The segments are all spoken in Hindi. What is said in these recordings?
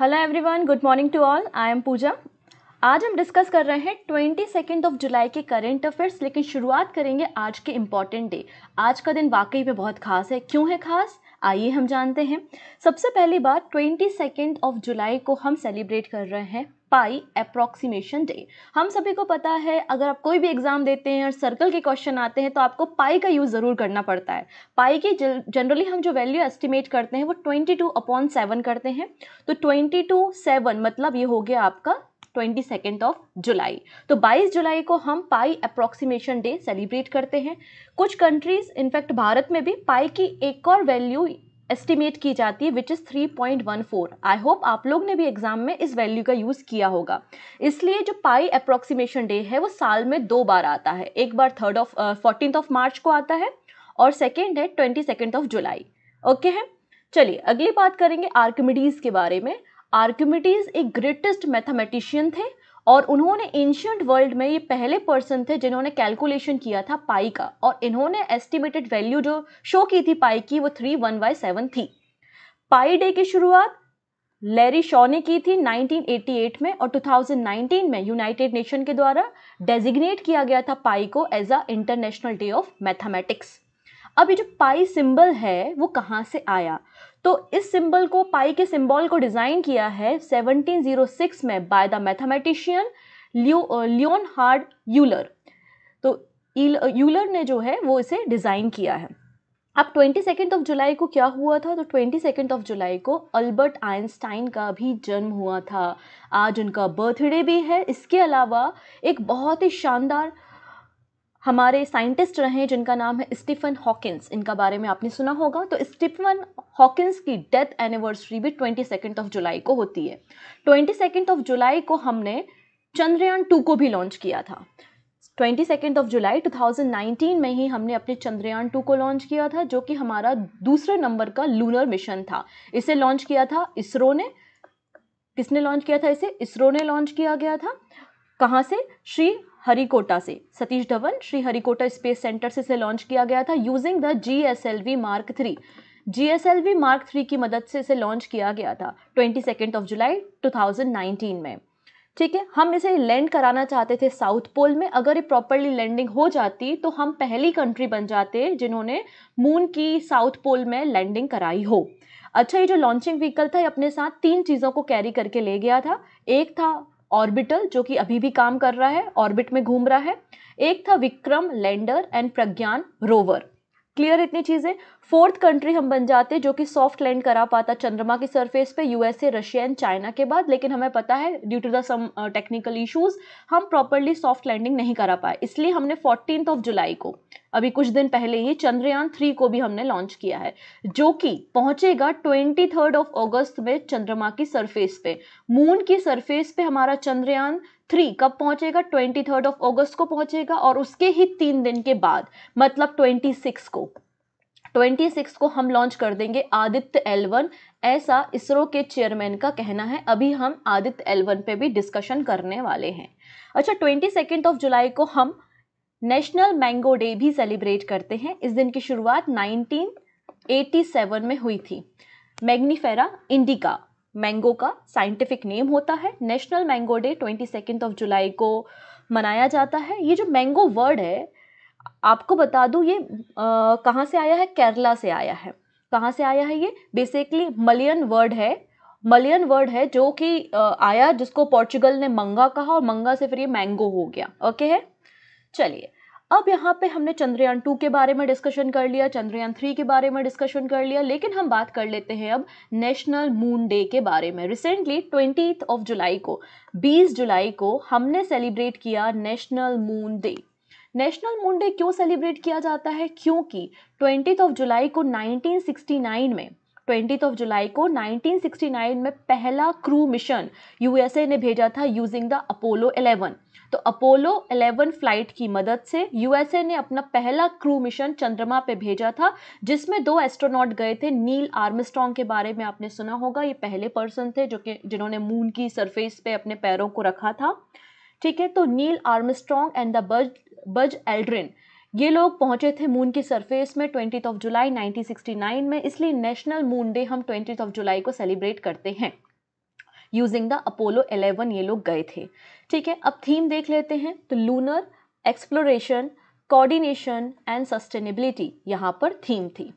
Hello everyone good morning to all I am Pooja आज हम डिस्कस कर रहे हैं ट्वेंटी सेकेंड ऑफ जुलाई के करेंट अफेयर्स लेकिन शुरुआत करेंगे आज के इम्पॉर्टेंट डे आज का दिन वाकई में बहुत खास है क्यों है खास आइए हम जानते हैं सबसे पहली बात ट्वेंटी सेकेंड ऑफ जुलाई को हम सेलिब्रेट कर रहे हैं पाई अप्रोक्सीमेशन डे हम सभी को पता है अगर आप कोई भी एग्ज़ाम देते हैं और सर्कल के क्वेश्चन आते हैं तो आपको पाई का यूज़ ज़रूर करना पड़ता है पाई की जनरली हम जो वैल्यू एस्टिमेट करते हैं वो ट्वेंटी टू अपॉन सेवन करते हैं तो ट्वेंटी टू सेवन मतलब ये हो गया आपका ट्वेंटी सेकेंड ऑफ जुलाई तो 22 जुलाई को हम पाई अप्रोक्सीमेशन डे सेलिब्रेट करते हैं कुछ कंट्रीज़ इनफैक्ट भारत में भी पाई की एक और वैल्यू एस्टिमेट की जाती है which is three point one four I hope आप लोग ने भी एग्जाम में इस वैल्यू का यूज़ किया होगा इसलिए जो पाई अप्रॉक्सीमेशन डे है वो साल में दो बार आता है एक बार third of fourteen of March को आता है और सेकेंड है twenty second of July okay है चलिए अगली बात करेंगे आर्कमिडीज़ के बारे में आर्कमिडीज़ एक ग्रेटेस्ट मैथमेटिशियन थे और उन्होंने एंशियंट वर्ल्ड में ये पहले पर्सन थे जिन्होंने कैलकुलेशन किया था पाई का और इन्होंने एस्टिमेटेड वैल्यू जो शो की थी पाई की वो थ्री वन बाई सेवन थी पाई डे की शुरुआत लेरी शॉ ने की थी 1988 में और 2019 में यूनाइटेड नेशन के द्वारा डेजिग्नेट किया गया था पाई को as a international day of mathematics अब ये जो पाई सिंबल है वो कहाँ से आया तो इस सिंबल को पाई के सिंबल को डिज़ाइन किया है 1706 में by the mathematician Leonhard Euler तो यूलर ने जो है वो इसे डिज़ाइन किया है अब ट्वेंटी सेकेंड ऑफ जुलाई को क्या हुआ था तो ट्वेंटी सेकेंड ऑफ जुलाई को अल्बर्ट आइंस्टाइन का भी जन्म हुआ था आज उनका बर्थडे भी है इसके अलावा एक बहुत ही शानदार हमारे साइंटिस्ट रहे जिनका नाम है स्टीफन हॉकिंस इनका बारे में आपने सुना होगा तो स्टीफन हॉकिंस की डेथ एनिवर्सरी भी ट्वेंटी सेकेंड ऑफ जुलाई को होती है ट्वेंटी सेकेंड ऑफ जुलाई को हमने चंद्रयान टू को भी लॉन्च किया था ट्वेंटी सेकेंड ऑफ जुलाई 2019 में ही हमने अपने चंद्रयान टू को लॉन्च किया था जो कि हमारा दूसरे नंबर का लूनर मिशन था इसे लॉन्च किया था इसरो ने किसने लॉन्च किया था इसे इसरो ने लॉन्च किया गया था कहाँ से श्री हरिकोटा से Satish Dhawan Sriharikota space centre से इसे लॉन्च किया गया था using the G S L V mark three G S L V mark three की मदद से इसे लॉन्च किया गया था twenty second of July nineteen में ठीक है हम इसे लैंड कराना चाहते थे साउथ पोल में अगर ये प्रॉपरली लैंडिंग हो जाती तो हम पहली कंट्री बन जाते जिन्होंने मून की साउथ पोल में लैंडिंग कराई हो अच्छा ये जो लॉन्चिंग व्हीकल था ये अपने साथ तीन चीज़ों को कैरी करके ले गया था एक था ऑर्बिटल जो कि अभी भी काम कर रहा है ऑर्बिट में घूम रहा है एक था Vikram lander and Pragyan rover clear इतनी चीज़ें फोर्थ कंट्री हम बन जाते जो कि सॉफ्ट लैंड करा पाता चंद्रमा की सरफेस पे यूएसए रशिया एंड चाइना के बाद लेकिन हमें पता है due to the some technical issues हम प्रॉपरली सॉफ्ट लैंडिंग नहीं करा पाए इसलिए हमने फोर्टीन ऑफ जुलाई को अभी कुछ दिन पहले ही चंद्रयान थ्री को भी हमने लॉन्च किया है जो कि पहुंचेगा ट्वेंटी थर्ड ऑफ अगस्त में चंद्रमा की सरफेस पे मून की सरफेस पे हमारा चंद्रयान थ्री कब पहुंचेगा ट्वेंटी थर्ड ऑफ ऑगस्ट को पहुंचेगा और उसके ही तीन दिन के बाद मतलब ट्वेंटी सिक्स को ट्वेंटी सिक्स को हम लॉन्च कर देंगे आदित्य एलवन ऐसा इसरो के चेयरमैन का कहना है अभी हम आदित्य एलवन पे भी डिस्कशन करने वाले हैं अच्छा ट्वेंटी सेकेंड ऑफ जुलाई को हम नेशनल मैंगो डे भी सेलिब्रेट करते हैं इस दिन की शुरुआत नाइनटीन एटी सेवन में हुई थी मैग्नीफेरा इंडिका मैंगो का साइंटिफिक नेम होता है national mango day twenty second of July को मनाया जाता है ये जो मैंगो वर्ड है आपको बता दूँ ये कहाँ से आया है केरला से आया है कहाँ से आया है ये बेसिकली मलयन वर्ड है मलयन वर्ड है जो कि आया जिसको पोर्चुगल ने मंगा कहा और मंगा से फिर ये मैंगो हो गया ओके है चलिए अब यहाँ पे हमने चंद्रयान टू के बारे में डिस्कशन कर लिया चंद्रयान थ्री के बारे में डिस्कशन कर लिया लेकिन हम बात कर लेते हैं अब नेशनल मून डे के बारे में रिसेंटली ट्वेंटी ऑफ जुलाई को 20 जुलाई को हमने सेलिब्रेट किया national moon day national moon day क्यों सेलिब्रेट किया जाता है क्योंकि ट्वेंटी ऑफ जुलाई को नाइनटीन में ट्वेंटी ऑफ जुलाई को 1969 में पहला क्रू मिशन यूएसए ने भेजा था यूजिंग द अपोलो 11 तो अपोलो 11 फ्लाइट की मदद से यूएसए ने अपना पहला क्रू मिशन चंद्रमा पे भेजा था जिसमें दो एस्ट्रोनॉट गए थे नील आर्मस्ट्रॉन्ग के बारे में आपने सुना होगा ये पहले पर्सन थे जो कि जिन्होंने मून की सरफेस पे अपने पैरों को रखा था ठीक है तो नील आर्मस्ट्रॉन्ग एंड द बज बज एल्ड्रिन ये लोग पहुंचे थे मून की सरफेस में ट्वेंटी ऑफ जुलाई 1969 में इसलिए नेशनल मून डे हम ट्वेंटी ऑफ जुलाई को सेलिब्रेट करते हैं यूजिंग द अपोलो 11 ये लोग गए थे ठीक है अब थीम देख लेते हैं तो lunar exploration coordination and sustainability यहाँ पर थीम थी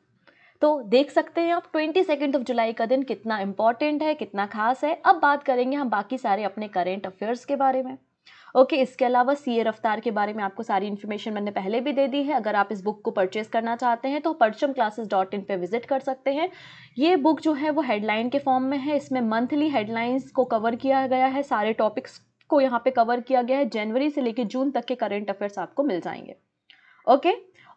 तो देख सकते हैं आप ट्वेंटी सेकेंड ऑफ जुलाई का दिन कितना इंपॉर्टेंट है कितना खास है अब बात करेंगे हम बाकी सारे अपने करेंट अफेयर्स के बारे में ओके okay, इसके अलावा सी ए रफ्तार के बारे में आपको सारी इन्फॉर्मेशन मैंने पहले भी दे दी है अगर आप इस बुक को परचेज करना चाहते हैं तो परचम क्लासेस डॉट इन पर विजिट कर सकते हैं ये बुक जो है वो हेडलाइन के फॉर्म में है इसमें मंथली हेडलाइंस को कवर किया गया है सारे टॉपिक्स को यहाँ पे कवर किया गया है जनवरी से लेकर जून तक के करेंट अफेयर्स आपको मिल जाएंगे ओके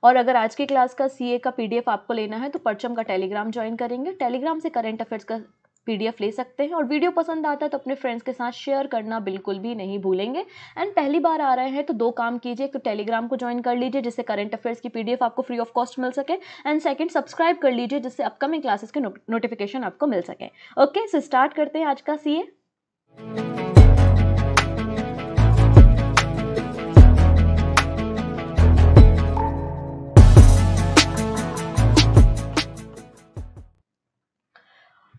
और अगर आज की क्लास का सी का पी आपको लेना है तो परचम का टेलीग्राम ज्वाइन करेंगे टेलीग्राम से करेंट अफेयर्स का पीडीएफ ले सकते हैं और वीडियो पसंद आता है तो अपने फ्रेंड्स के साथ शेयर करना बिल्कुल भी नहीं भूलेंगे एंड पहली बार आ रहे हैं तो दो काम कीजिए तो टेलीग्राम को ज्वाइन कर लीजिए जिससे करंट अफेयर्स की पीडीएफ आपको फ्री ऑफ कॉस्ट मिल सके एंड सेकंड सब्सक्राइब कर लीजिए जिससे अपकमिंग क्लासेस के नोटिफिकेशन आपको मिल सके ओके सो स्टार्ट करते हैं आज का सी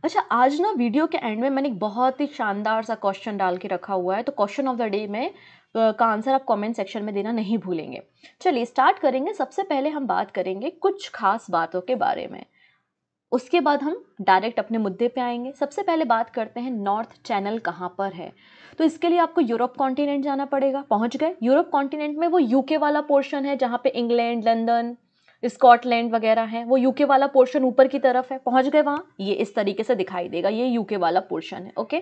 अच्छा आज ना वीडियो के एंड में मैंने एक बहुत ही शानदार सा क्वेश्चन डाल के रखा हुआ है तो क्वेश्चन ऑफ द डे में का आंसर आप कमेंट सेक्शन में देना नहीं भूलेंगे चलिए स्टार्ट करेंगे सबसे पहले हम बात करेंगे कुछ खास बातों के बारे में उसके बाद हम डायरेक्ट अपने मुद्दे पे आएंगे सबसे पहले बात करते हैं नॉर्थ चैनल कहाँ पर है तो इसके लिए आपको यूरोप कॉन्टिनेंट जाना पड़ेगा पहुँच गए यूरोप कॉन्टिनेंट में वो यूके वाला पोर्शन है जहाँ पे इंग्लैंड लंदन स्कॉटलैंड वगैरह हैं वो यूके वाला पोर्शन ऊपर की तरफ है पहुंच गए वहाँ ये इस तरीके से दिखाई देगा ये यूके वाला पोर्शन है ओके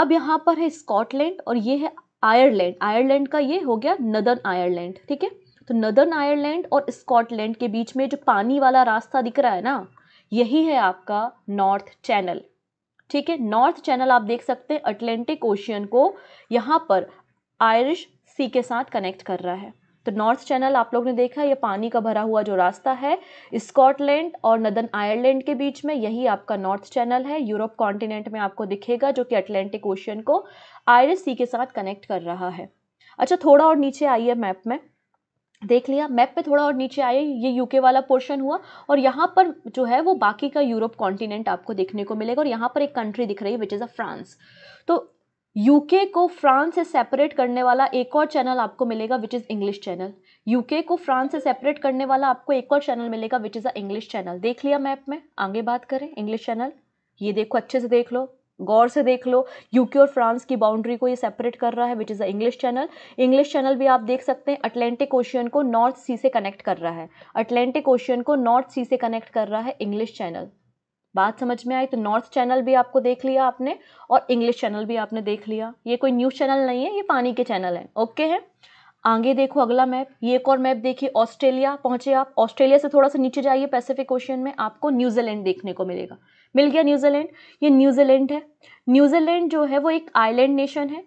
अब यहाँ पर है स्कॉटलैंड और ये है आयरलैंड आयरलैंड का ये हो गया नदर्न आयरलैंड ठीक है तो नदर्न आयरलैंड और स्कॉटलैंड के बीच में जो पानी वाला रास्ता दिख रहा है ना यही है आपका नॉर्थ चैनल ठीक है नॉर्थ चैनल आप देख सकते हैं अटलांटिक ओशियन को यहाँ पर आयरिश सी के साथ कनेक्ट कर रहा है तो नॉर्थ चैनल आप लोग ने देखा ये पानी का भरा हुआ जो रास्ता है स्कॉटलैंड और नदन आयरलैंड के बीच में यही आपका नॉर्थ चैनल है यूरोप कॉन्टिनेंट में आपको दिखेगा जो कि अटलांटिक ओशियन को आयरिस सी के साथ कनेक्ट कर रहा है अच्छा थोड़ा और नीचे आइए मैप में देख लिया मैप पे थोड़ा और नीचे आए ये यूके वाला पोर्शन हुआ और यहाँ पर जो है वो बाकी का यूरोप कॉन्टिनेंट आपको देखने को मिलेगा और यहाँ पर एक कंट्री दिख रही है विच इज़ अ फ्रांस तो यूके को फ्रांस से सेपरेट करने वाला एक और चैनल आपको मिलेगा which is English Channel UK को फ्रांस से सेपरेट करने वाला आपको एक और चैनल मिलेगा which is a English Channel देख लिया मैप में आगे बात करें इंग्लिश चैनल ये देखो अच्छे से देख लो गौर से देख लो यूके और फ्रांस की बाउंड्री को ये सेपरेट कर रहा है which is a English Channel English Channel भी आप देख सकते हैं अटलांटिक ओशियन को नॉर्थ सी से कनेक्ट कर रहा है अटलांटिक ओशियन को नॉर्थ सी से कनेक्ट कर रहा है इंग्लिश चैनल बात समझ में आई तो नॉर्थ चैनल भी आपको देख लिया आपने और इंग्लिश चैनल भी आपने देख लिया ये कोई न्यूज़ चैनल नहीं है ये पानी के चैनल हैं ओके है आगे देखो अगला मैप ये एक और मैप देखिए ऑस्ट्रेलिया पहुंचे आप ऑस्ट्रेलिया से थोड़ा सा नीचे जाइए पैसिफिक ओशियन में आपको न्यूजीलैंड देखने को मिलेगा मिल गया न्यूजीलैंड ये न्यूजीलैंड है न्यूजीलैंड जो है वो एक आइलैंड नेशन है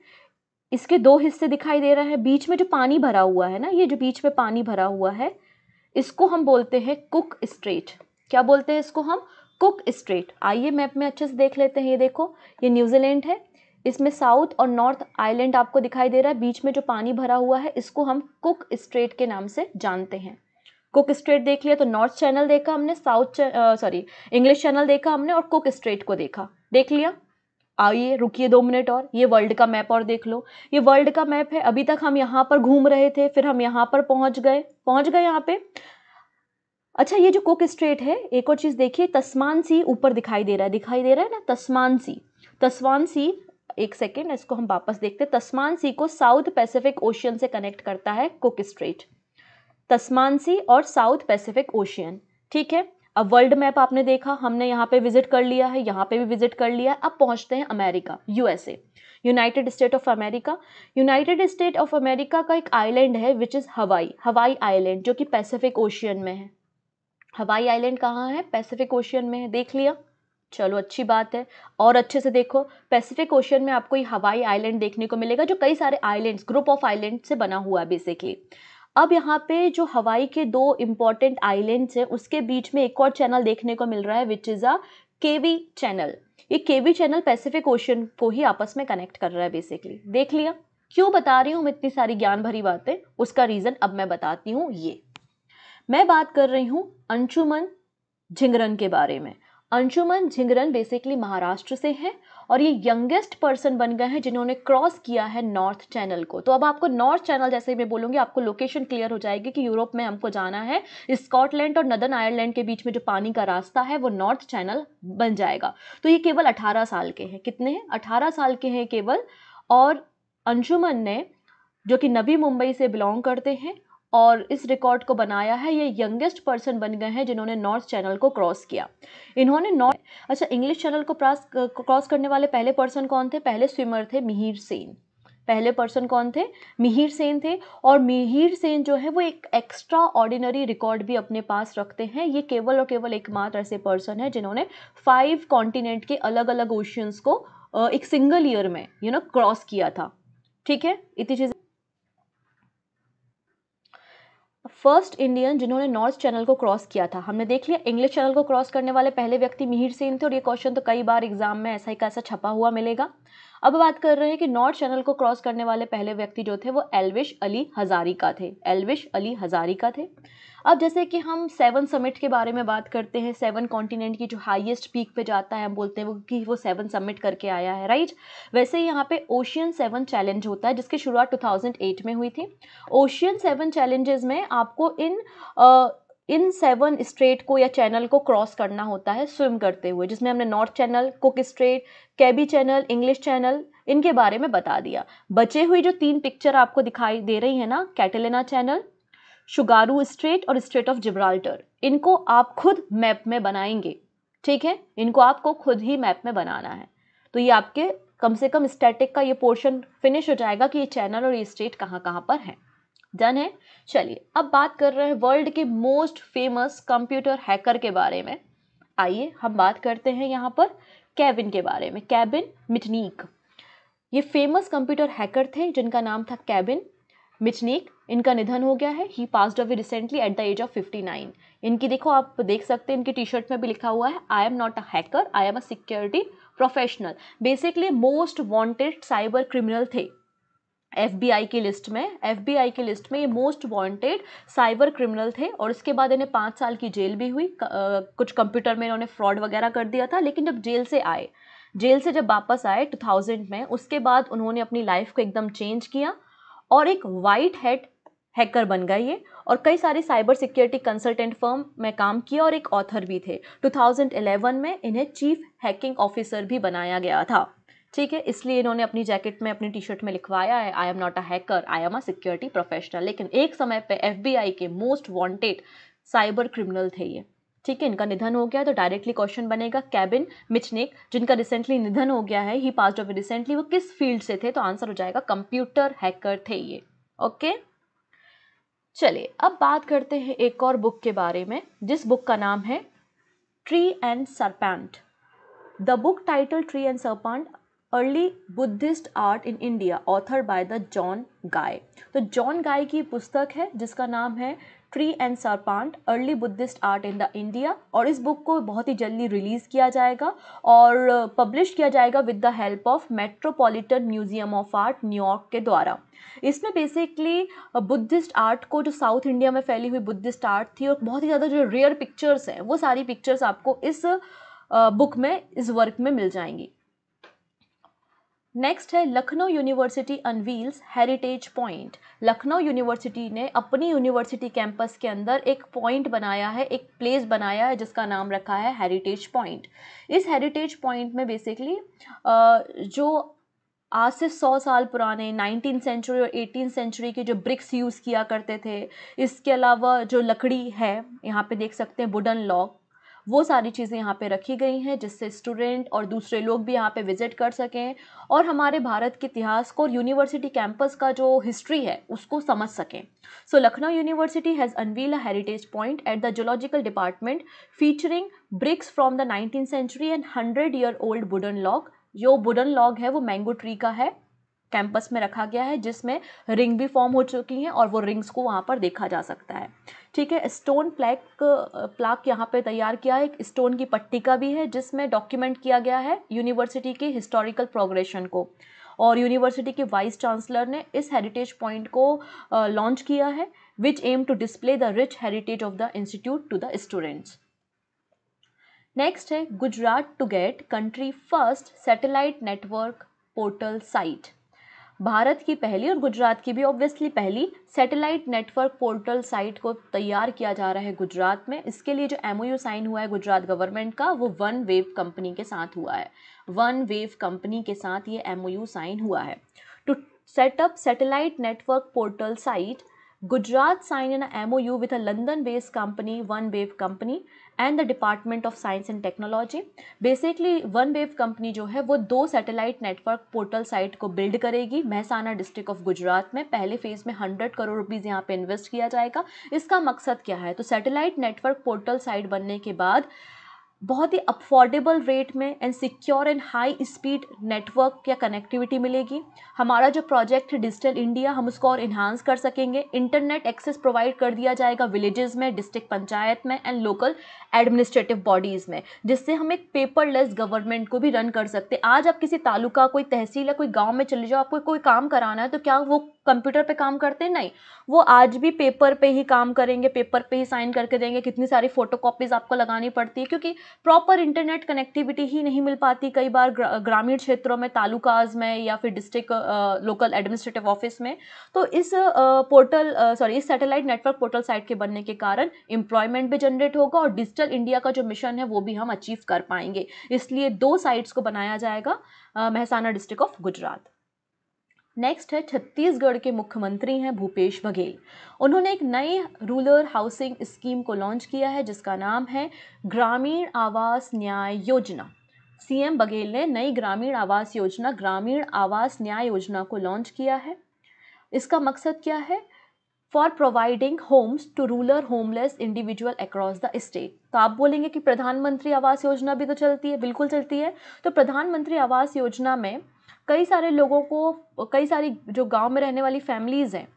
इसके दो हिस्से दिखाई दे रहे हैं बीच में जो पानी भरा हुआ है ना ये जो बीच में पानी भरा हुआ है इसको हम बोलते हैं कुक स्ट्रेट क्या बोलते हैं इसको हम कुक स्ट्रेट आइए मैप में अच्छे से देख लेते हैं ये देखो ये न्यूजीलैंड है इसमें साउथ और नॉर्थ आइलैंड आपको दिखाई दे रहा है बीच में जो पानी भरा हुआ है इसको हम कुक स्ट्रेट के नाम से जानते हैं कुक स्ट्रेट देख लिया तो नॉर्थ चैनल देखा हमने साउथ सॉरी इंग्लिश चैनल देखा हमने और कुक स्ट्रेट को देखा देख लिया आइए रुकिए दो मिनट और ये वर्ल्ड का मैप और देख लो ये वर्ल्ड का मैप है अभी तक हम यहाँ पर घूम रहे थे फिर हम यहाँ पर पहुँच गए पहुँच गए यहाँ पे अच्छा ये जो कुक स्ट्रेट है एक और चीज़ देखिए तस्मान सी ऊपर दिखाई दे रहा है दिखाई दे रहा है ना तस्मान सी तस्वान सी एक सेकेंड इसको हम वापस देखते हैं तस्मान सी को साउथ पैसिफिक ओशियन से कनेक्ट करता है कुक स्ट्रेट तस्मान सी और साउथ पैसिफिक ओशियन ठीक है अब वर्ल्ड मैप आपने देखा हमने यहाँ पे विजिट कर लिया है यहाँ पे भी विजिट कर लिया अब पहुँचते हैं America USA United State of America United State of America का एक आइलैंड है विच इज़ हवाई हवाई आइलैंड जो कि पैसिफिक ओशियन में है हवाई आइलैंड कहाँ है पैसिफिक ओशियन में है देख लिया चलो अच्छी बात है और अच्छे से देखो पैसिफिक ओशियन में आपको ये हवाई आइलैंड देखने को मिलेगा जो कई सारे आइलैंड्स ग्रुप ऑफ आइलैंड से बना हुआ है बेसिकली अब यहाँ पे जो हवाई के दो इम्पॉर्टेंट आइलैंड्स हैं उसके बीच में एक और चैनल देखने को मिल रहा है which is a KV channel ये केवी चैनल पैसिफिक ओशियन को ही आपस में कनेक्ट कर रहा है बेसिकली देख लिया क्यों बता रही हूँ इतनी सारी ज्ञान भरी बातें उसका रीज़न अब मैं बताती हूँ ये मैं बात कर रही हूँ अंशुमन झिंगरन के बारे में अंशुमन झिंगरन बेसिकली महाराष्ट्र से हैं और ये यंगेस्ट पर्सन बन गए हैं जिन्होंने क्रॉस किया है नॉर्थ चैनल को तो अब आपको नॉर्थ चैनल जैसे मैं बोलूँगी आपको लोकेशन क्लियर हो जाएगी कि यूरोप में हमको जाना है स्कॉटलैंड और नदन आयरलैंड के बीच में जो पानी का रास्ता है वो नॉर्थ चैनल बन जाएगा तो ये केवल अठारह साल के हैं कितने हैं अठारह साल के हैं केवल और अंशुमन ने जो कि नबी मुंबई से बिलोंग करते हैं और इस रिकॉर्ड को बनाया है ये यंगेस्ट पर्सन बन गए हैं जिन्होंने नॉर्थ चैनल को क्रॉस किया इन्होंने नॉर्थ अच्छा इंग्लिश चैनल को क्रॉस करने वाले पहले पर्सन कौन थे पहले स्विमर थे मिहिर सेन पहले पर्सन कौन थे मिहिर सेन थे और मिहिर सेन जो है वो एक एक्स्ट्रा ऑर्डिनरी रिकॉर्ड भी अपने पास रखते हैं ये केवल और केवल एकमात्र ऐसे पर्सन है जिन्होंने फाइव कॉन्टिनेंट के अलग अलग ओशियंस को एक सिंगल ईयर में यू नो क्रॉस किया था ठीक है इतनी चीज़ें फर्स्ट इंडियन जिन्होंने नॉर्थ चैनल को क्रॉस किया था हमने देख लिया इंग्लिश चैनल को क्रॉस करने वाले पहले व्यक्ति मिहिर सेन थे और ये क्वेश्चन तो कई बार एग्जाम में ऐसा ही कैसा ऐसा छपा हुआ मिलेगा अब बात कर रहे हैं कि नॉर्थ चैनल को क्रॉस करने वाले पहले व्यक्ति जो थे वो एलविश अली हजारी का थे एलविश अली हजारी का थे अब जैसे कि हम सेवन समिट के बारे में बात करते हैं सेवन कॉन्टिनेंट की जो हाईएस्ट पीक पे जाता है हम बोलते हैं वो कि वो सेवन समिट करके आया है राइट वैसे ही यहाँ पे ओशियन सेवन चैलेंज होता है जिसकी शुरुआत 2008 में हुई थी ओशियन सेवन चैलेंजेस में आपको इन इन सेवन स्ट्रेट को या चैनल को क्रॉस करना होता है स्विम करते हुए जिसमें हमने North Channel Cook Strait Kaiwi Channel English Channel इनके बारे में बता दिया बचे हुए जो तीन पिक्चर आपको दिखाई दे रही है ना कैटेलिना चैनल शुगारू स्ट्रेट और स्ट्रेट ऑफ जिब्राल्टर इनको आप खुद मैप में बनाएंगे ठीक है इनको आपको खुद ही मैप में बनाना है तो ये आपके कम से कम स्टैटिक का ये पोर्शन फिनिश हो जाएगा कि ये चैनल और ये स्ट्रेट कहाँ कहाँ पर हैं डन है चलिए अब बात कर रहे हैं वर्ल्ड के मोस्ट फेमस कंप्यूटर हैकर के बारे में आइए हम बात करते हैं यहाँ पर कैबिन के बारे में कैबिन मिटनीक ये फेमस कंप्यूटर हैकर थे जिनका नाम था कैबिन मिटनीक इनका निधन हो गया है he passed away recently at the age of fifty nine इनकी देखो आप देख सकते हैं इनकी टी शर्ट में भी लिखा हुआ है I am not a hacker I am a security professional basically most wanted cyber criminal थे एफ की लिस्ट में एफ की लिस्ट में ये मोस्ट वांटेड साइबर क्रिमिनल थे और इसके बाद इन्हें पाँच साल की जेल भी हुई कुछ कंप्यूटर में इन्होंने फ्रॉड वगैरह कर दिया था लेकिन जब जेल से आए जेल से जब वापस आए 2000 में उसके बाद उन्होंने अपनी लाइफ को एकदम चेंज किया और एक वाइट हेड हैकर बन गए ये और कई सारे साइबर सिक्योरिटी कंसल्टेंट फर्म में काम किया और एक ऑथर भी थे 2011 में इन्हें चीफ हैकिंग ऑफिसर भी बनाया गया था ठीक है इसलिए इन्होंने अपनी जैकेट में अपनी टी शर्ट में लिखवाया है I am not a hacker I am a security professional लेकिन एक समय पे एफ के मोस्ट वॉन्टेड साइबर क्रिमिनल थे ये ठीक है इनका निधन हो गया तो डायरेक्टली क्वेश्चन बनेगा कैबिन मिचनिक जिनका रिसेंटली निधन हो गया है ही पास ऑफ रिसेंटली वो किस फील्ड से थे तो आंसर हो जाएगा कंप्यूटर हैकर थे ये ओके चलिए अब बात करते हैं एक और बुक के बारे में जिस बुक का नाम है tree and serpent the book title tree and serpent early Buddhist art in India author by the John Guy तो जॉन गाय की पुस्तक है जिसका नाम है tree and serpent early Buddhist art in the India और इस बुक को बहुत ही जल्दी रिलीज़ किया जाएगा और पब्लिश uh, किया जाएगा with the help of Metropolitan Museum of Art न्यूयॉर्क के द्वारा इसमें बेसिकली बुद्धिस्ट आर्ट को जो साउथ इंडिया में फैली हुई बुद्धिस्ट आर्ट थी और बहुत ही ज़्यादा जो रेयर पिक्चर्स हैं वो सारी पिक्चर्स आपको इस बुक uh, में इस वर्क में मिल जाएंगी नेक्स्ट है Lucknow university unveils heritage point Lucknow university ने अपनी यूनिवर्सिटी कैंपस के अंदर एक पॉइंट बनाया है एक प्लेस बनाया है जिसका नाम रखा है हेरिटेज पॉइंट इस हेरिटेज पॉइंट में बेसिकली जो आज से सौ साल पुराने नाइनटीन सेंचुरी और एटीन सेंचुरी के जो ब्रिक्स यूज़ किया करते थे इसके अलावा जो लकड़ी है यहाँ पे देख सकते हैं वुडन लॉक वो सारी चीज़ें यहाँ पे रखी गई हैं जिससे स्टूडेंट और दूसरे लोग भी यहाँ पे विज़िट कर सकें और हमारे भारत के इतिहास को और यूनिवर्सिटी कैंपस का जो हिस्ट्री है उसको समझ सकें so Lucknow university has unveil a heritage point at the zoological department featuring bricks from the nineteen century and hundred year old wooden lock जो वुडन लॉग है वो मैंगो ट्री का है कैंपस में रखा गया है जिसमें रिंग भी फॉर्म हो चुकी हैं और वो रिंग्स को वहाँ पर देखा जा सकता है ठीक है स्टोन प्लैक प्लाक यहाँ पे तैयार किया है एक स्टोन की पट्टिका भी है जिसमें डॉक्यूमेंट किया गया है यूनिवर्सिटी के हिस्टोरिकल प्रोग्रेशन को और यूनिवर्सिटी के वाइस चांसलर ने इस हेरिटेज पॉइंट को लॉन्च किया है which aim to display the rich heritage of the institute to the students next है Gujarat to get country first satellite network portal site Bharat की पहली और गुजरात की भी ऑब्वियसली पहली सैटेलाइट नेटवर्क पोर्टल साइट को तैयार किया जा रहा है गुजरात में इसके लिए जो एम साइन हुआ है गुजरात गवर्नमेंट का वो वन वेव कंपनी के साथ हुआ है वन वेव कंपनी के साथ ये एम साइन हुआ है to set up satellite network portal site Gujarat sign M O U with a London based company OneWeb company and the department of science and technology basically OneWeb company जो है वो दो सैटेलाइट नेटवर्क पोर्टल साइट को बिल्ड करेगी महसाना डिस्ट्रिक्ट ऑफ गुजरात में पहले फेज में हंड्रेड करोड़ रुपीज़ यहाँ पे इन्वेस्ट किया जाएगा इसका मकसद क्या है तो सैटेलाइट नेटवर्क पोर्टल साइट बनने के बाद बहुत ही अफोर्डेबल रेट में and secure and high speed network या कनेक्टिविटी मिलेगी हमारा जो प्रोजेक्ट है डिजिटल इंडिया हम उसको और इन्हांस कर सकेंगे इंटरनेट एक्सेस प्रोवाइड कर दिया जाएगा विलेजेस में डिस्ट्रिक्ट पंचायत में एंड लोकल एडमिनिस्ट्रेटिव बॉडीज़ में जिससे हम एक पेपरलेस गवर्नमेंट को भी रन कर सकते आज आप किसी तालुका कोई तहसील या कोई गाँव में चले जाओ आपको कोई काम कराना है तो क्या वो कंप्यूटर पे काम करते हैं नहीं वो आज भी पेपर पे ही काम करेंगे पेपर पे ही साइन करके देंगे कितनी सारी फोटो कॉपीज़ आपको लगानी पड़ती है क्योंकि प्रॉपर इंटरनेट कनेक्टिविटी ही नहीं मिल पाती कई बार ग्रामीण क्षेत्रों में तालुकाज में या फिर डिस्ट्रिक्ट लोकल एडमिनिस्ट्रेटिव ऑफिस में तो इस पोर्टल सॉरी इस सैटेलाइट नेटवर्क पोर्टल साइट के बनने के कारण एम्प्लॉयमेंट भी जनरेट होगा और डिजिटल इंडिया का जो मिशन है वो भी हम अचीव कर पाएंगे इसलिए दो साइट्स को बनाया जाएगा Mehsana district of Gujarat next है छत्तीसगढ़ के मुख्यमंत्री हैं भूपेश बघेल उन्होंने एक नए रूलर हाउसिंग स्कीम को लॉन्च किया है जिसका नाम है ग्रामीण आवास न्याय योजना सीएम बघेल ने नई ग्रामीण आवास योजना ग्रामीण आवास न्याय योजना को लॉन्च किया है इसका मकसद क्या है for providing homes to rural homeless individual across the state तो आप बोलेंगे कि प्रधानमंत्री आवास योजना भी तो चलती है बिल्कुल चलती है तो प्रधानमंत्री आवास योजना में कई सारे लोगों को कई सारी जो गाँव में रहने वाली फ़ैमिलीज़ हैं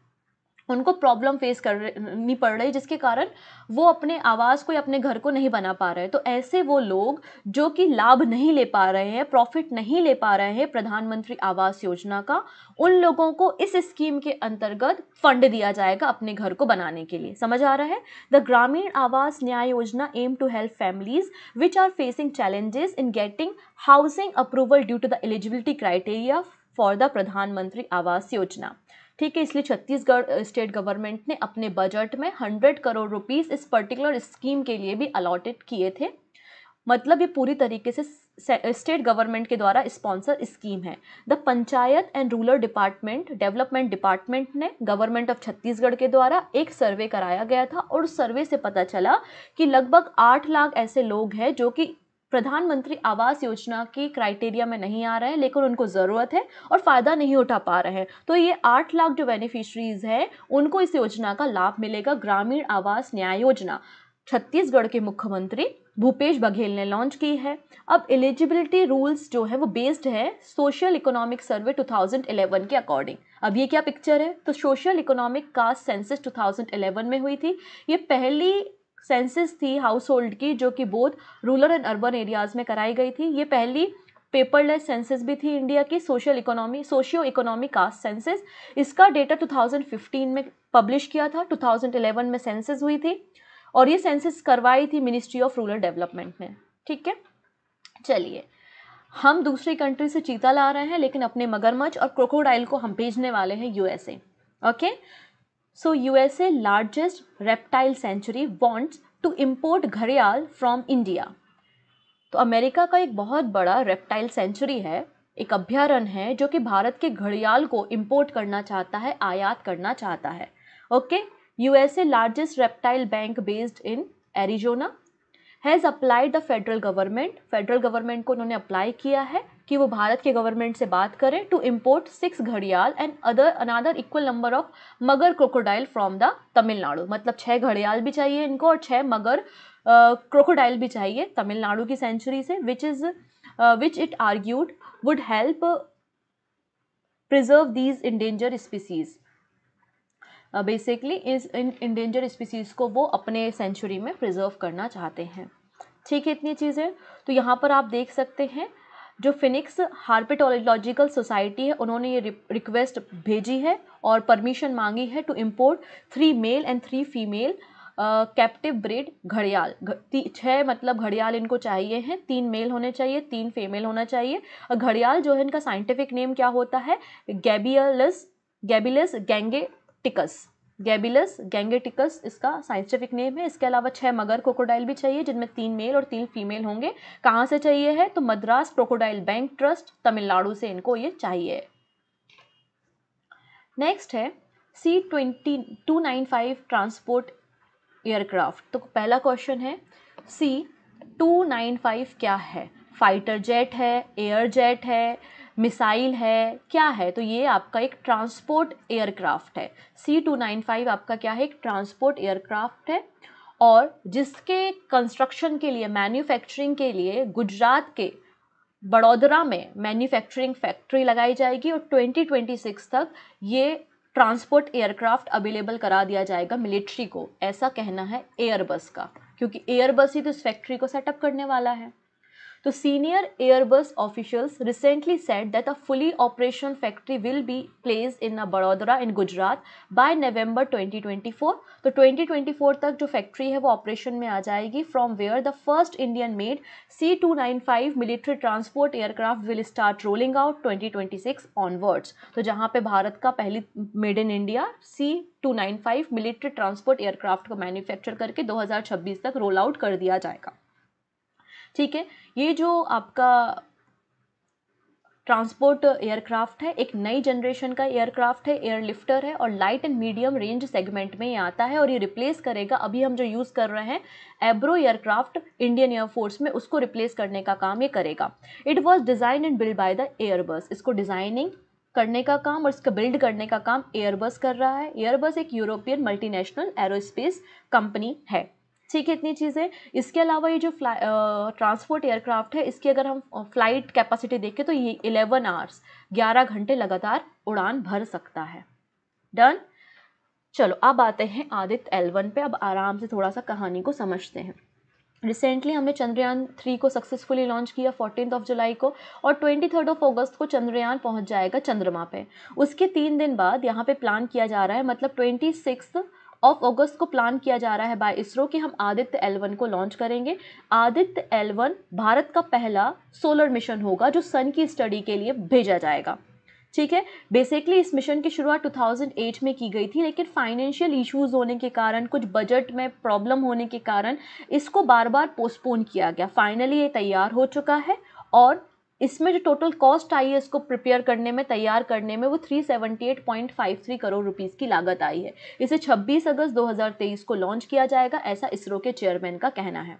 उनको प्रॉब्लम फेस करनी पड़ रही जिसके कारण वो अपने आवास को या अपने घर को नहीं बना पा रहे तो ऐसे वो लोग जो कि लाभ नहीं ले पा रहे हैं प्रॉफिट नहीं ले पा रहे हैं प्रधानमंत्री आवास योजना का उन लोगों को इस स्कीम के अंतर्गत फंड दिया जाएगा अपने घर को बनाने के लिए समझ आ रहा है द ग्रामीण Awas Nyay Yojana aim to help families which are facing challenges in getting housing approval due to the eligibility criteria for the Pradhan Mantri Awas योजना ठीक है इसलिए छत्तीसगढ़ स्टेट गवर्नमेंट ने अपने बजट में हंड्रेड करोड़ रुपीज़ इस पर्टिकुलर स्कीम के लिए भी अलॉटेड किए थे मतलब ये पूरी तरीके से स्टेट गवर्नमेंट के द्वारा स्पॉन्सर स्कीम है the panchayat and rural department development department ने गवर्नमेंट ऑफ छत्तीसगढ़ के द्वारा एक सर्वे कराया गया था और उस सर्वे से पता चला कि लगभग आठ लाख ऐसे लोग हैं जो कि प्रधानमंत्री आवास योजना के क्राइटेरिया में नहीं आ रहे हैं लेकिन उनको ज़रूरत है और फ़ायदा नहीं उठा पा रहे हैं तो ये आठ लाख जो बेनिफिशरीज हैं उनको इस योजना का लाभ मिलेगा ग्रामीण आवास न्याय योजना छत्तीसगढ़ के मुख्यमंत्री भूपेश बघेल ने लॉन्च की है अब एलिजिबिलिटी रूल्स जो है वो बेस्ड है सोशल इकोनॉमिक सर्वे 2011 के अकॉर्डिंग अब ये क्या पिक्चर है तो सोशल इकोनॉमिक कास्ट सेंसिस 2011 में हुई थी ये पहली सेंसिस थी हाउस होल्ड की जो कि both rural and urban areas में कराई गई थी ये पहली पेपरलेस सेंसिस भी थी इंडिया की social economy socio economy caste census इसका डेटा 2015 में पब्लिश किया था 2011 में सेंसिस हुई थी और ये सेंसिस करवाई थी मिनिस्ट्री ऑफ रूरल डेवलपमेंट ने ठीक है चलिए हम दूसरी कंट्री से चीता ला रहे हैं लेकिन अपने मगरमच्छ और क्रोकोडाइल को हम भेजने वाले हैं USA okay So USA largest reptile sanctuary wants to import घड़ियाल from India. तो अमेरिका का एक बहुत बड़ा रेप्टाइल सेंचुरी है एक अभ्यारण है जो कि भारत के घड़ियाल को इंपोर्ट करना चाहता है आयात करना चाहता है okay USA largest reptile bank based in Arizona has applied the federal government federal government को उन्होंने अप्लाई किया है कि वो भारत के गवर्नमेंट से बात करें टू इम्पोर्ट सिक्स घड़ियाल and other another equal number of mugger crocodile from the Tamil Nadu मतलब छः घड़ियाल भी चाहिए इनको और छः मगर क्रोकोडाइल भी चाहिए तमिलनाडु की सेंचुरी से which is which it argued would help preserve these endangered species basically is in endanger species को वो अपने सेंचुरी में प्रिजर्व करना चाहते हैं ठीक है इतनी चीज़ें तो यहाँ पर आप देख सकते हैं जो फिनिक्स हार्पेटोलॉजिकल सोसाइटी है उन्होंने ये रिक्वेस्ट भेजी है और परमिशन मांगी है to import three male and three female captive bred घड़ियाल छः मतलब घड़ियाल इनको चाहिए हैं तीन मेल होने चाहिए तीन फीमेल होना चाहिए घड़ियाल जो है इनका साइंटिफिक नेम क्या होता है गैबियलस गैबिलस गेंगे टिकस गैबिलस गैंगेटिकस इसका साइंटिफिक नेम है इसके अलावा छह मगर क्रोकोडाइल भी चाहिए जिनमें तीन मेल और तीन फीमेल होंगे कहाँ से चाहिए है तो Madras crocodile bank trust Tamil Nadu से इनको ये चाहिए नेक्स्ट है C twenty two nine five transport aircraft तो पहला क्वेश्चन है सी टू नाइन फाइव क्या है फाइटर जेट है एयर जेट है मिसाइल है क्या है तो ये आपका एक ट्रांसपोर्ट एयरक्राफ्ट है सी टू नाइन फाइव आपका क्या है एक ट्रांसपोर्ट एयरक्राफ्ट है और जिसके कंस्ट्रक्शन के लिए मैन्युफैक्चरिंग के लिए गुजरात के बड़ोदरा में मैन्युफैक्चरिंग फैक्ट्री लगाई जाएगी और 2026 तक ये ट्रांसपोर्ट एयरक्राफ्ट अवेलेबल करा दिया जाएगा मिलिट्री को ऐसा कहना है एयरबस का क्योंकि एयरबस ही तो इस फैक्ट्री को सेटअप करने वाला है तो senior Airbus officials recently said that a fully operation factory will be place in a Vadodara in Gujarat by November 2024. तो 2024 तक जो फैक्ट्री है वो ऑपरेशन में आ जाएगी from where the first Indian made C two nine five military transport aircraft will start rolling out six onwards तो जहाँ पे भारत का पहली made in India C two nine five military transport aircraft को मैन्युफैक्चर करके छब्बीस तक रोल आउट कर दिया जाएगा ठीक है ये जो आपका ट्रांसपोर्ट एयरक्राफ्ट है एक नई जनरेशन का एयरक्राफ्ट है एयरलिफ्टर है और light and medium range segment में ये आता है और ये रिप्लेस करेगा अभी हम जो यूज़ कर रहे हैं एब्रो एयरक्राफ्ट इंडियन एयरफोर्स में उसको रिप्लेस करने का काम ये करेगा it was design and build by the Airbus इसको डिज़ाइनिंग करने का काम और इसका बिल्ड करने का काम एयरबस कर रहा है एयरबस एक यूरोपियन मल्टीनेशनल एरोस्पेस कंपनी है ठीक है इतनी चीज़ें इसके अलावा ये जो फ्लाई ट्रांसपोर्ट एयरक्राफ्ट है इसकी अगर हम फ्लाइट कैपेसिटी देखें तो ये इलेवन आवर्स ग्यारह घंटे लगातार उड़ान भर सकता है डन चलो अब आते हैं आदित्य एलवन पे अब आराम से थोड़ा सा कहानी को समझते हैं रिसेंटली हमने चंद्रयान थ्री को सक्सेसफुली लॉन्च किया फोर्टीन ऑफ जुलाई को और ट्वेंटी थर्ड ऑफ अगस्त को चंद्रयान पहुंच जाएगा चंद्रमा पे उसके तीन दिन बाद यहाँ पे प्लान किया जा रहा है मतलब ट्वेंटी सिक्स ऑफ अगस्त को प्लान किया जा रहा है बाय इसरो कि हम आदित्य एल को लॉन्च करेंगे आदित्य एल भारत का पहला सोलर मिशन होगा जो सन की स्टडी के लिए भेजा जाएगा ठीक है बेसिकली इस मिशन की शुरुआत 2008 में की गई थी लेकिन फाइनेंशियल इश्यूज होने के कारण कुछ बजट में प्रॉब्लम होने के कारण इसको बार बार पोस्टपोन किया गया फाइनली ये तैयार हो चुका है और इसमें जो टोटल कॉस्ट आई है इसको प्रिपेयर करने में तैयार करने में वो 378.53 करोड़ रुपीस की लागत आई है इसे 26 अगस्त 2023 को लॉन्च किया जाएगा ऐसा इसरो के चेयरमैन का कहना है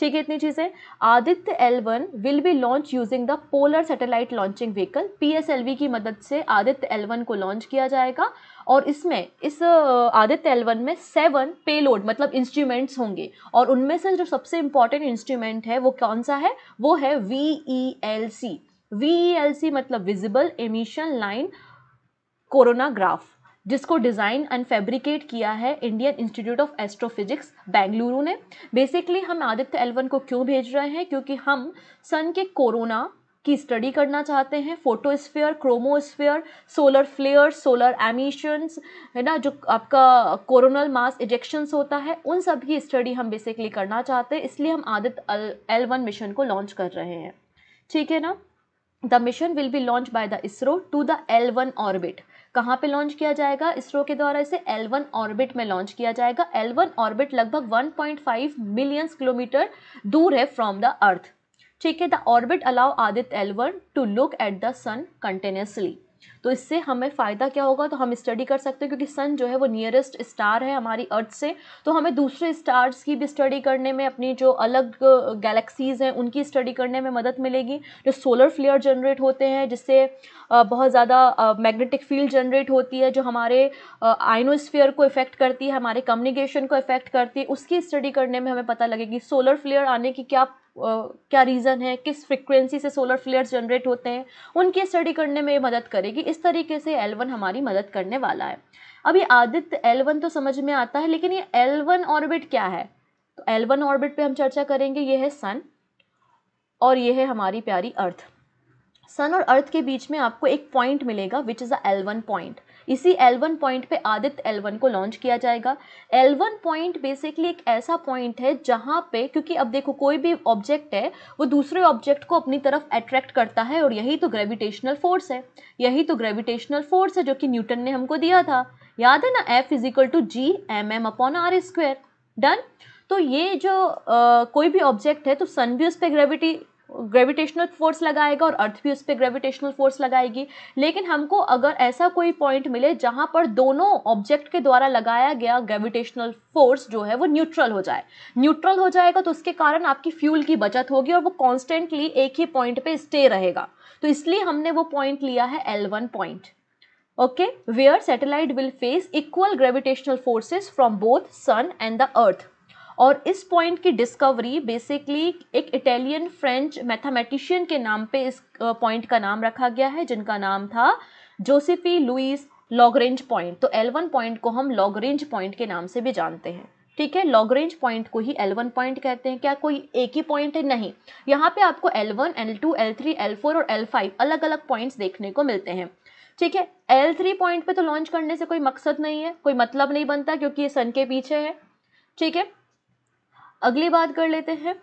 ठीक है इतनी चीज़ें Aditya L one will be launch using the polar satellite launching vehicle PSLV की मदद से आदित्य एल वन को लॉन्च किया जाएगा और इसमें इस आदित्य एल वन में सेवन पेलोड मतलब इंस्ट्रूमेंट्स होंगे और उनमें से जो सबसे इंपॉर्टेंट इंस्ट्रूमेंट है वो कौन सा है वो है V E L C L C मतलब विजिबल एमिशन लाइन कोरोनाग्राफ जिसको डिज़ाइन एंड फैब्रिकेट किया है Indian Institute of Astrophysics Bengaluru ने बेसिकली हम आदित्य एलवन को क्यों भेज रहे हैं क्योंकि हम सन के कोरोना की स्टडी करना चाहते हैं photosphere chromosphere solar flare solar emissions है ना जो आपका कोरोनल मास इजेक्शंस होता है उन सब की स्टडी हम बेसिकली करना चाहते हैं इसलिए हम आदित्य एल वन मिशन को लॉन्च कर रहे हैं ठीक है ना the mission will be launch by the ISRO to the L one orbit कहाँ पे लॉन्च किया जाएगा इसरो के द्वारा इसे L1 ऑर्बिट में लॉन्च किया जाएगा L1 ऑर्बिट लगभग 1.5 मिलियंस किलोमीटर दूर है फ्रॉम द अर्थ ठीक है the orbit allow Aditya L one to look at the sun continuously तो इससे हमें फ़ायदा क्या होगा तो हम स्टडी कर सकते हैं क्योंकि सन जो है वो नियरेस्ट स्टार है हमारी अर्थ से तो हमें दूसरे स्टार्स की भी स्टडी करने में अपनी जो अलग गैलेक्सीज़ हैं उनकी स्टडी करने में मदद मिलेगी जो सोलर फ्लेयर जनरेट होते हैं जिससे बहुत ज़्यादा मैग्नेटिक फील्ड जनरेट होती है जो हमारे आइनोस्फियर को इफ़ेक्ट करती है हमारे कम्युनिकेशन को इफ़ेक्ट करती है उसकी स्टडी करने में हमें पता लगेगी सोलर फ्लेयर आने की क्या क्या रीज़न है किस फ्रिक्वेंसी से सोलर फ्लेयर्स जनरेट होते हैं उनकी स्टडी करने में मदद करेगी इस तरीके से एल हमारी मदद करने वाला है अभी आदित्य एल तो समझ में आता है लेकिन ये एल ऑर्बिट क्या है तो एल ऑर्बिट पे हम चर्चा करेंगे ये है सन और ये है हमारी प्यारी अर्थ सन और अर्थ के बीच में आपको एक पॉइंट मिलेगा which is a L one point इसी L1 पॉइंट पे आदित्य L1 को लॉन्च किया जाएगा L1 पॉइंट बेसिकली एक ऐसा पॉइंट है जहाँ पे क्योंकि अब देखो कोई भी ऑब्जेक्ट है वो दूसरे ऑब्जेक्ट को अपनी तरफ अट्रैक्ट करता है और यही तो ग्रेविटेशनल फोर्स है यही तो ग्रेविटेशनल फोर्स है जो कि न्यूटन ने हमको दिया था याद है ना F equal to G M M upon R square done तो ये जो आ, कोई भी ऑब्जेक्ट है तो सन भी उस पर ग्रेविटी ग्रेविटेशनल फोर्स लगाएगा और अर्थ भी उस पर ग्रेविटेशनल फोर्स लगाएगी लेकिन हमको अगर ऐसा कोई पॉइंट मिले जहाँ पर दोनों ऑब्जेक्ट के द्वारा लगाया गया ग्रेविटेशनल फोर्स जो है वो न्यूट्रल हो जाए न्यूट्रल हो जाएगा तो उसके कारण आपकी फ्यूल की बचत होगी और वो कॉन्स्टेंटली एक ही पॉइंट पे स्टे रहेगा तो इसलिए हमने वो पॉइंट लिया है L one point okay where satellite will face equal gravitational forces from both sun and the earth और इस पॉइंट की डिस्कवरी बेसिकली एक इटालियन फ्रेंच मैथमेटिशियन के नाम पे इस पॉइंट का नाम रखा गया है जिनका नाम था जोसेफी लुइस लॉगरेंज पॉइंट तो एलवन पॉइंट को हम लॉगरेंज पॉइंट के नाम से भी जानते हैं ठीक है लॉगरेंज पॉइंट को ही L1 पॉइंट कहते हैं क्या कोई एक ही पॉइंट है नहीं यहाँ पे आपको L1, L2, L3, L4 और L5 अलग अलग पॉइंट्स देखने को मिलते हैं ठीक है L3 पॉइंट पे तो लॉन्च करने से कोई मकसद नहीं है कोई मतलब नहीं बनता क्योंकि ये सन के पीछे है ठीक है अगली बात कर लेते हैं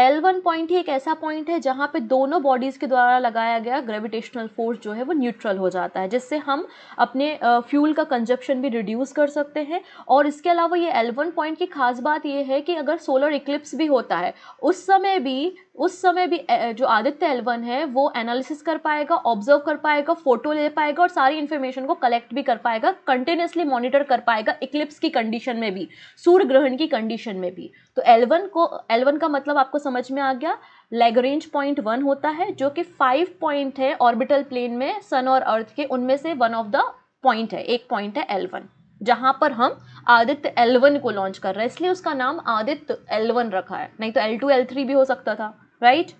L1 वन पॉइंट ही एक ऐसा पॉइंट है जहाँ पे दोनों बॉडीज़ के द्वारा लगाया गया ग्रेविटेशनल फोर्स जो है वो न्यूट्रल हो जाता है जिससे हम अपने फ्यूल का कंजप्शन भी रिड्यूस कर सकते हैं और इसके अलावा ये L1 वन पॉइंट की खास बात ये है कि अगर सोलर इक्लिप्स भी होता है उस समय भी उस समय भी जो आदित्य एलवन है वो एनालिसिस कर पाएगा ऑब्जर्व कर पाएगा फोटो ले पाएगा और सारी इन्फॉर्मेशन को कलेक्ट भी कर पाएगा कंटिन्यूसली मॉनिटर कर पाएगा इक्लिप्स की कंडीशन में भी सूर्य ग्रहण की कंडीशन में भी तो एलवन को एलवन का मतलब आपको समझ में आ गया लेगरेंज पॉइंट वन होता है जो कि फाइव पॉइंट है ऑर्बिटल प्लेन में सन और अर्थ के उनमें से वन ऑफ द पॉइंट है एक पॉइंट है एलवन जहाँ पर हम आदित्य एलवन को लॉन्च कर रहे हैं इसलिए उसका नाम आदित्य एलवन रखा है नहीं तो एल टू एल थ्री भी हो सकता था राइट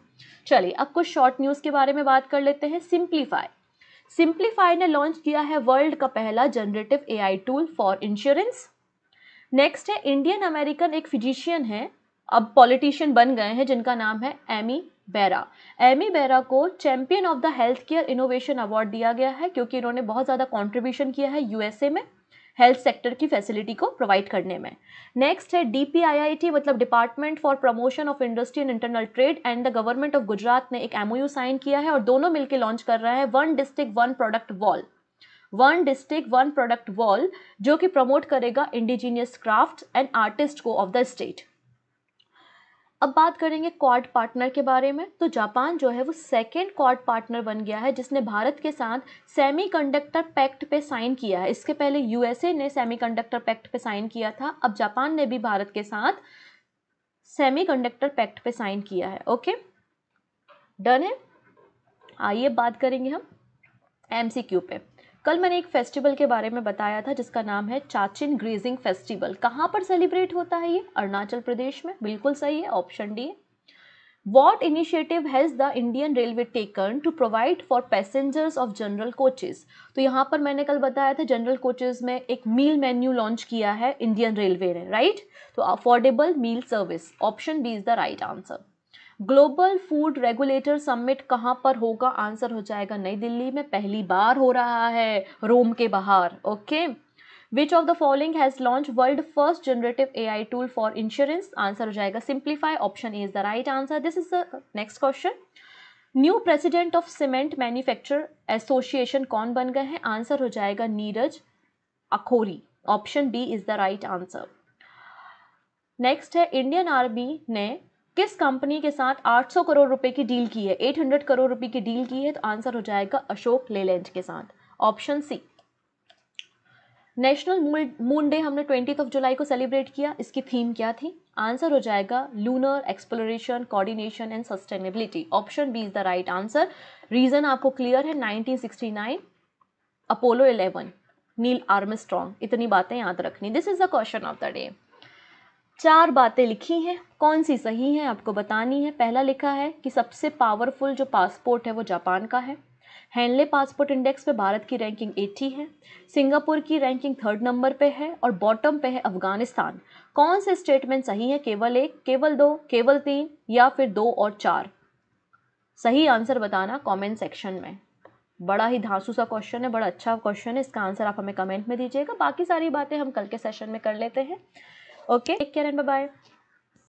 चलिए अब कुछ शॉर्ट न्यूज़ के बारे में बात कर लेते हैं सिंप्लीफाई सिंप्लीफाई ने लॉन्च किया है वर्ल्ड का पहला generative A tool for insurance next है इंडियन अमेरिकन एक फिजिशियन है अब पॉलिटिशियन बन गए हैं जिनका नाम है एमी बैरा एमी बैरा को champion of the health care innovation award दिया गया है क्योंकि इन्होंने बहुत ज़्यादा कॉन्ट्रीब्यूशन किया है यूएसए में हेल्थ सेक्टर की फैसिलिटी को प्रोवाइड करने में नेक्स्ट है डीपीआईआईटी मतलब department for promotion of industry and internal trade and the government of Gujarat ने एक एमओयू साइन किया है और दोनों मिलकर लॉन्च कर रहा है one district one product wall one district one product wall जो कि प्रमोट करेगा इंडिजीनियस क्राफ्ट एंड आर्टिस्ट को ऑफ द स्टेट अब बात करेंगे क्वाड पार्टनर के बारे में तो जापान जो है वो सेकेंड क्वाड पार्टनर बन गया है जिसने भारत के साथ सेमीकंडक्टर पैक्ट पे साइन किया है इसके पहले यूएसए ने सेमीकंडक्टर पैक्ट पे साइन किया था अब जापान ने भी भारत के साथ सेमीकंडक्टर पैक्ट पे साइन किया है ओके डन है आइए बात करेंगे हम क्यू पे कल मैंने एक फेस्टिवल के बारे में बताया था जिसका नाम है चाचिन ग्रेजिंग फेस्टिवल कहाँ पर सेलिब्रेट होता है ये अरुणाचल प्रदेश में बिल्कुल सही है option D what initiative has the Indian railway taken to provide for passengers of general coaches तो यहाँ पर मैंने कल बताया था जनरल कोचेज में एक मील मेन्यू लॉन्च किया है इंडियन रेलवे ने राइट तो affordable meal service option B is the right answer global food regulator summit कहाँ पर होगा आंसर हो जाएगा नई दिल्ली में पहली बार हो रहा है रोम के बाहर okay which of the following has launch world first generative A I tool for insurance answer हो जाएगा simplify option is the right answer this is the next question new president of cement manufacture association कौन बन गए हैं आंसर हो जाएगा Neeraj Akhouri option B is the right answer next है इंडियन आर्मी ने किस कंपनी के साथ 800 करोड़ रुपए की डील की है 800 करोड़ रुपए की डील की है तो आंसर हो जाएगा अशोक लेलैंड के साथ option C national moon day हमने ट्वेंटी ऑफ जुलाई को सेलिब्रेट किया इसकी थीम क्या थी आंसर हो जाएगा lunar exploration coordination and sustainability option B is the right answer reason आपको क्लियर है 1969 अपोलो 11 नील आर्मस्ट्रॉन्ग इतनी बातें याद रखनी this is the question of the day चार बातें लिखी हैं कौन सी सही हैं आपको बतानी है पहला लिखा है कि सबसे पावरफुल जो पासपोर्ट है वो जापान का है हैंडले पासपोर्ट इंडेक्स पे भारत की रैंकिंग 80 है सिंगापुर की रैंकिंग थर्ड नंबर पे है और बॉटम पे है अफगानिस्तान कौन से स्टेटमेंट सही है केवल एक केवल दो केवल तीन या फिर दो और चार सही आंसर बताना कमेंट सेक्शन में बड़ा ही धांसू सा क्वेश्चन है बड़ा अच्छा क्वेश्चन है इसका आंसर आप हमें कमेंट में दीजिएगा बाकी सारी बातें हम कल के सेशन में कर लेते हैं Okay, take care and bye-bye.